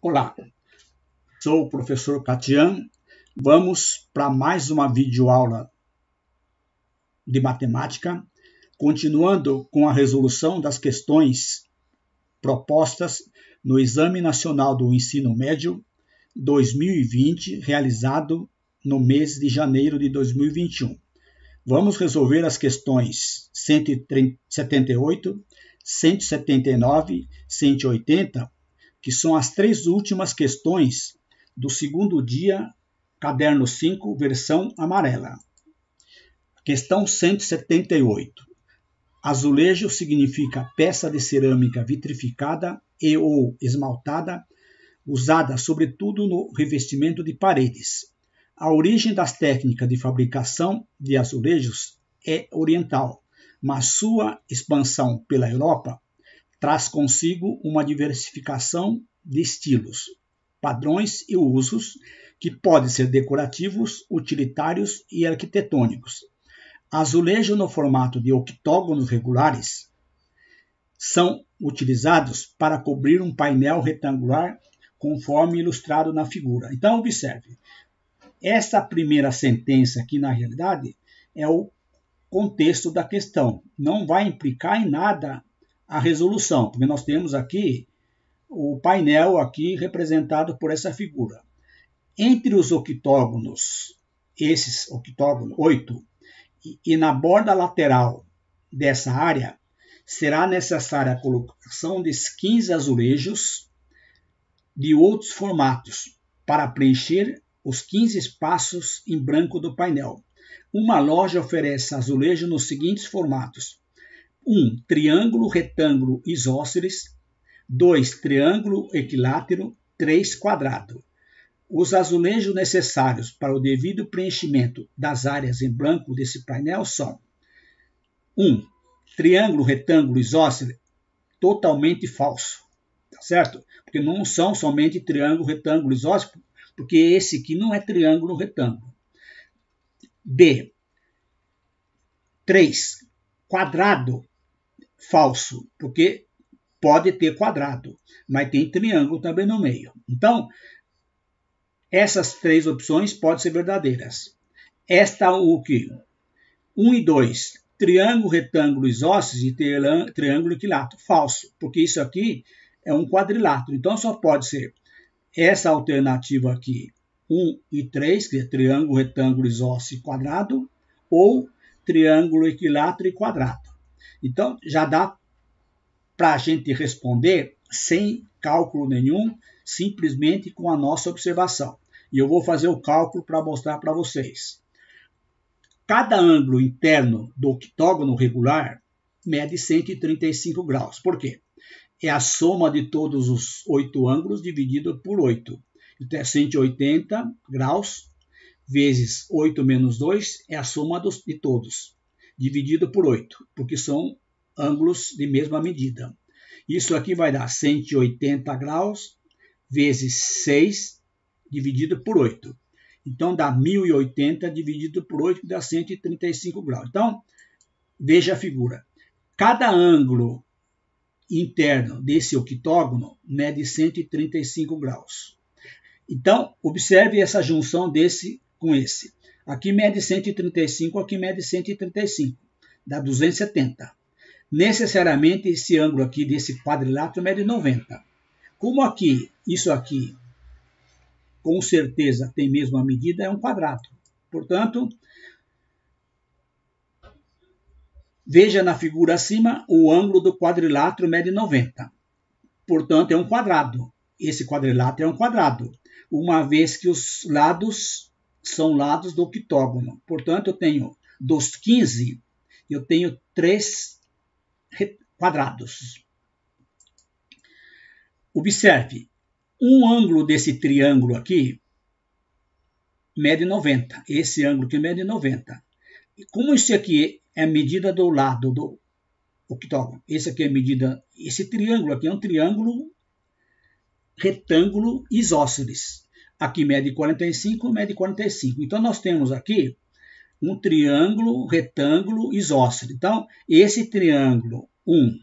Olá, sou o professor Catian. Vamos para mais uma videoaula de matemática, continuando com a resolução das questões propostas no Exame Nacional do Ensino Médio 2020, realizado no mês de janeiro de 2021. Vamos resolver as questões 178, 179, 180 que são as três últimas questões do segundo dia, caderno 5, versão amarela. Questão 178. Azulejo significa peça de cerâmica vitrificada e ou esmaltada, usada sobretudo no revestimento de paredes. A origem das técnicas de fabricação de azulejos é oriental, mas sua expansão pela Europa traz consigo uma diversificação de estilos, padrões e usos que podem ser decorativos, utilitários e arquitetônicos. Azulejo no formato de octógonos regulares são utilizados para cobrir um painel retangular conforme ilustrado na figura. Então observe, essa primeira sentença aqui na realidade é o contexto da questão, não vai implicar em nada a resolução, porque nós temos aqui o painel aqui representado por essa figura. Entre os octógonos, esses octógonos, oito, e, e na borda lateral dessa área, será necessária a colocação de 15 azulejos de outros formatos para preencher os 15 espaços em branco do painel. Uma loja oferece azulejo nos seguintes formatos: 1. Triângulo retângulo isósceles. 2. Triângulo equilátero. 3. Quadrado. Os azulejos necessários para o devido preenchimento das áreas em branco desse painel são 1. Triângulo retângulo isósceles totalmente falso, tá certo? Porque não são somente triângulo retângulo isósceles, porque esse aqui não é triângulo retângulo. B. 3. Quadrado falso, porque pode ter quadrado, mas tem triângulo também no meio. Então, essas três opções podem ser verdadeiras. Esta o que? 1 um e 2, triângulo, retângulo, isósceles e triângulo equilátero. Falso, porque isso aqui é um quadrilátero. Então, só pode ser essa alternativa aqui, 1 um e 3, que é triângulo, retângulo, isósceles e quadrado, ou triângulo, equilátero e quadrado. Então, já dá para a gente responder sem cálculo nenhum, simplesmente com a nossa observação. E eu vou fazer o cálculo para mostrar para vocês. Cada ângulo interno do octógono regular mede 135 graus. Por quê? É a soma de todos os oito ângulos dividido por 8. Então é 180 graus vezes 8 menos 2 é a soma dos, de todos dividido por 8, porque são ângulos de mesma medida. Isso aqui vai dar 180 graus vezes 6 dividido por 8. Então, dá 1080 dividido por 8, que dá 135 graus. Então, veja a figura. Cada ângulo interno desse octógono mede 135 graus. Então, observe essa junção desse com esse. Aqui mede 135, aqui mede 135. Dá 270. Necessariamente esse ângulo aqui desse quadrilátero mede 90. Como aqui, isso aqui, com certeza tem mesmo a medida, é um quadrado. Portanto, veja na figura acima, o ângulo do quadrilátero mede 90. Portanto, é um quadrado. Esse quadrilátero é um quadrado, uma vez que os lados são lados do octógono. Portanto, eu tenho dos 15, eu tenho 3 quadrados. Observe, um ângulo desse triângulo aqui mede 90. Esse ângulo que mede 90. E como esse aqui é a medida do lado do octógono, esse aqui é a medida. Esse triângulo aqui é um triângulo retângulo isósceles aqui mede 45, mede 45. Então, nós temos aqui um triângulo, retângulo isósceles. Então, esse triângulo, 1,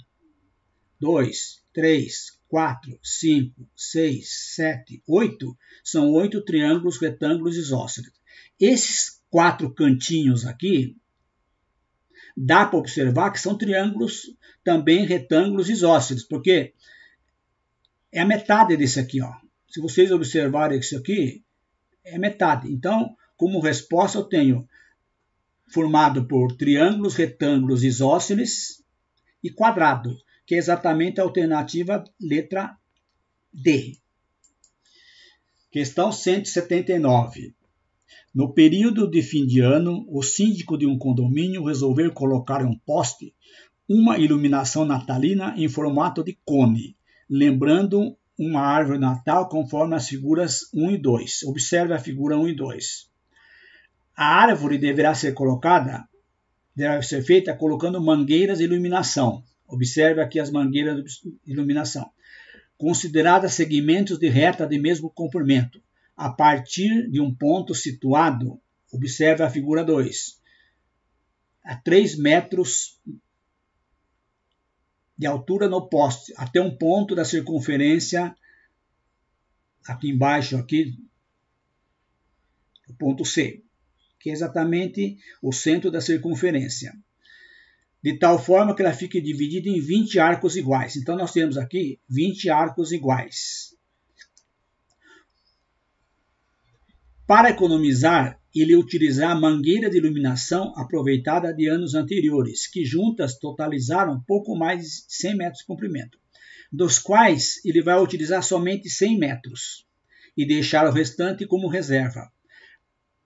2, 3, 4, 5, 6, 7, 8, são oito triângulos retângulos isósceles. Esses quatro cantinhos aqui, dá para observar que são triângulos também retângulos isósceles, porque é a metade desse aqui, ó se vocês observarem isso aqui, é metade. Então, como resposta, eu tenho formado por triângulos, retângulos, isósceles e quadrado, que é exatamente a alternativa letra D. Questão 179. No período de fim de ano, o síndico de um condomínio resolveu colocar em um poste, uma iluminação natalina em formato de cone, lembrando uma árvore natal conforme as figuras 1 e 2. Observe a figura 1 e 2. A árvore deverá ser colocada, deverá ser feita colocando mangueiras de iluminação. Observe aqui as mangueiras de iluminação. Consideradas segmentos de reta de mesmo comprimento, a partir de um ponto situado, observe a figura 2, a 3 metros de altura no poste, até um ponto da circunferência, aqui embaixo, aqui, o ponto C, que é exatamente o centro da circunferência, de tal forma que ela fique dividida em 20 arcos iguais. Então, nós temos aqui 20 arcos iguais. Para economizar ele utilizar a mangueira de iluminação aproveitada de anos anteriores, que juntas totalizaram pouco mais de 100 metros de comprimento, dos quais ele vai utilizar somente 100 metros e deixar o restante como reserva.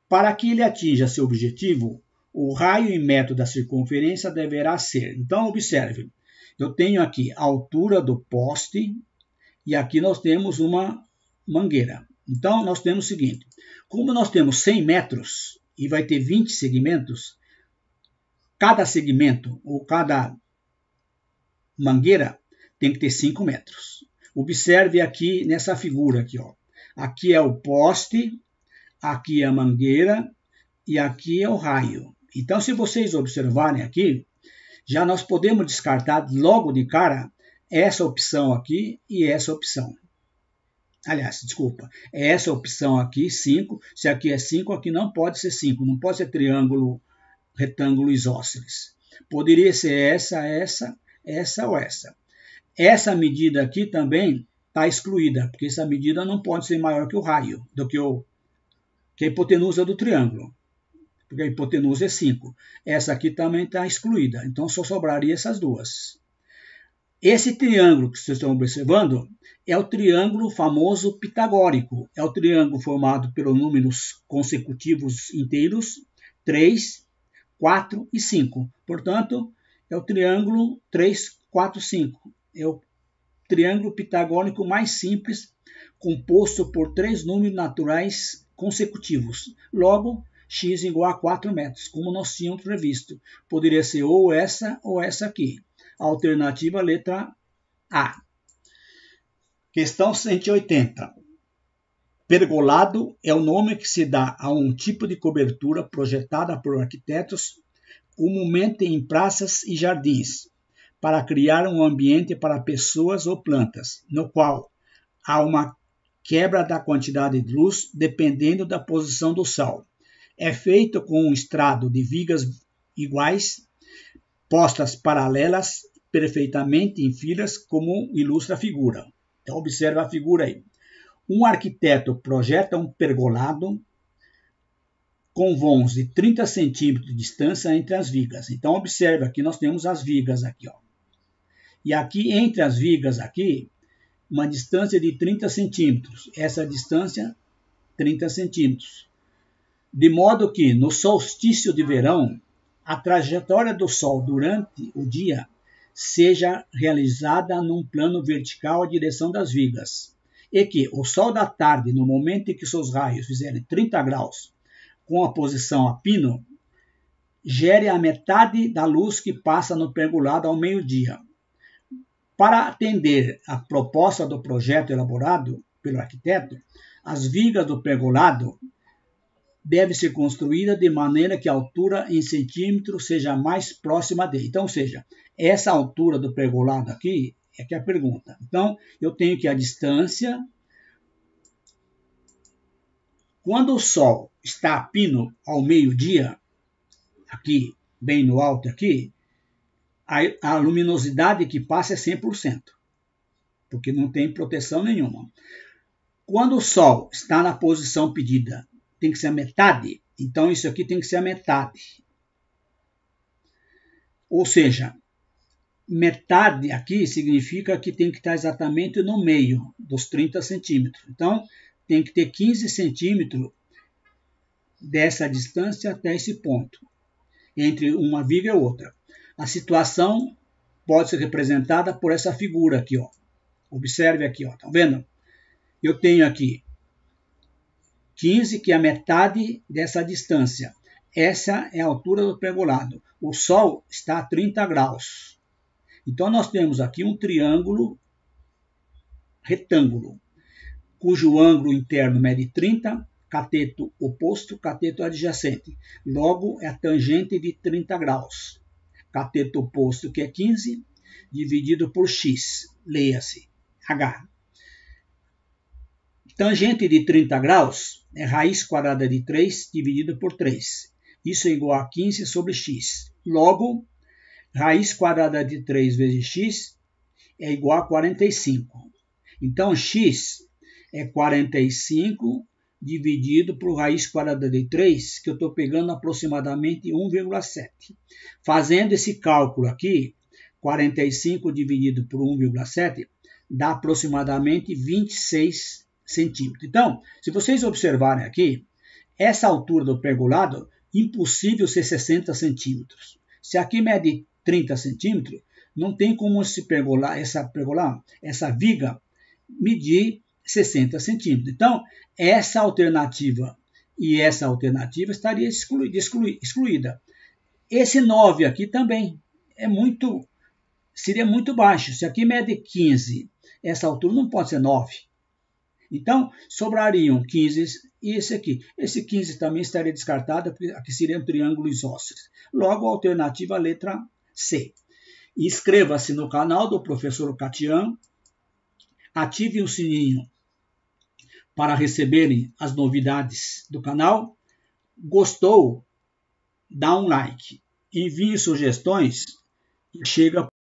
Para que ele atinja seu objetivo, o raio em metro da circunferência deverá ser. Então, observe, eu tenho aqui a altura do poste e aqui nós temos uma mangueira. Então, nós temos o seguinte: como nós temos 100 metros e vai ter 20 segmentos, cada segmento ou cada mangueira tem que ter 5 metros. Observe aqui nessa figura aqui, ó. Aqui é o poste, aqui é a mangueira e aqui é o raio. Então, se vocês observarem aqui, já nós podemos descartar logo de cara essa opção aqui e essa opção. Aliás, desculpa, é essa opção aqui, 5. Se aqui é 5, aqui não pode ser 5, não pode ser triângulo, retângulo isósceles. Poderia ser essa, essa, essa ou essa. Essa medida aqui também está excluída, porque essa medida não pode ser maior que o raio, do que, o, que a hipotenusa do triângulo. Porque a hipotenusa é 5. Essa aqui também está excluída, então só sobraria essas duas. Esse triângulo que vocês estão observando é o triângulo famoso pitagórico. É o triângulo formado pelos números consecutivos inteiros 3, 4 e 5. Portanto, é o triângulo 3, 4, 5. É o triângulo pitagórico mais simples, composto por três números naturais consecutivos. Logo, x igual a 4 metros, como nós tínhamos previsto. Poderia ser ou essa ou essa aqui. Alternativa letra A. Questão 180. Pergolado é o nome que se dá a um tipo de cobertura projetada por arquitetos comumente em praças e jardins, para criar um ambiente para pessoas ou plantas, no qual há uma quebra da quantidade de luz dependendo da posição do sol. É feito com um estrado de vigas iguais, postas paralelas perfeitamente em filas, como ilustra a figura. Então, observa a figura aí. Um arquiteto projeta um pergolado com vons de 30 centímetros de distância entre as vigas. Então, observe aqui, nós temos as vigas aqui. Ó. E aqui, entre as vigas aqui, uma distância de 30 centímetros. Essa distância, 30 centímetros. De modo que, no solstício de verão, a trajetória do Sol durante o dia seja realizada num plano vertical à direção das vigas, e que o sol da tarde, no momento em que seus raios fizerem 30 graus com a posição a pino, gere a metade da luz que passa no pergolado ao meio-dia. Para atender à proposta do projeto elaborado pelo arquiteto, as vigas do pergolado deve ser construída de maneira que a altura em centímetro seja mais próxima dele. Então, ou seja, essa altura do pergolado aqui é que é a pergunta. Então, eu tenho que a distância. Quando o Sol está a pino ao meio-dia, aqui, bem no alto aqui, a, a luminosidade que passa é 100%, porque não tem proteção nenhuma. Quando o Sol está na posição pedida tem que ser a metade. Então, isso aqui tem que ser a metade. Ou seja, metade aqui significa que tem que estar exatamente no meio dos 30 centímetros. Então, tem que ter 15 centímetros dessa distância até esse ponto, entre uma viga e outra. A situação pode ser representada por essa figura aqui. Ó. Observe aqui, Estão tá vendo? Eu tenho aqui 15, que é a metade dessa distância. Essa é a altura do pergolado. O Sol está a 30 graus. Então, nós temos aqui um triângulo retângulo, cujo ângulo interno mede 30, cateto oposto, cateto adjacente. Logo, é a tangente de 30 graus. Cateto oposto, que é 15, dividido por x. Leia-se, h. Tangente de 30 graus é raiz quadrada de 3 dividida por 3. Isso é igual a 15 sobre x. Logo, raiz quadrada de 3 vezes x é igual a 45. Então, x é 45 dividido por raiz quadrada de 3, que eu estou pegando aproximadamente 1,7. Fazendo esse cálculo aqui, 45 dividido por 1,7 dá aproximadamente 26 centímetro. Então, se vocês observarem aqui, essa altura do pergolado, impossível ser 60 centímetros. Se aqui é mede 30 centímetros, não tem como se pergolar, essa pergolar, essa viga medir 60 centímetros. Então, essa alternativa e essa alternativa estaria excluída. excluída. Esse 9 aqui também é muito, seria muito baixo. Se aqui é mede 15, essa altura não pode ser 9. Então, sobrariam 15 e esse aqui. Esse 15 também estaria descartado, porque aqui seria um triângulo isósceles. Logo, a alternativa a letra C. Inscreva-se no canal do professor Catian, ative o sininho para receberem as novidades do canal. Gostou? Dá um like, envie sugestões e chega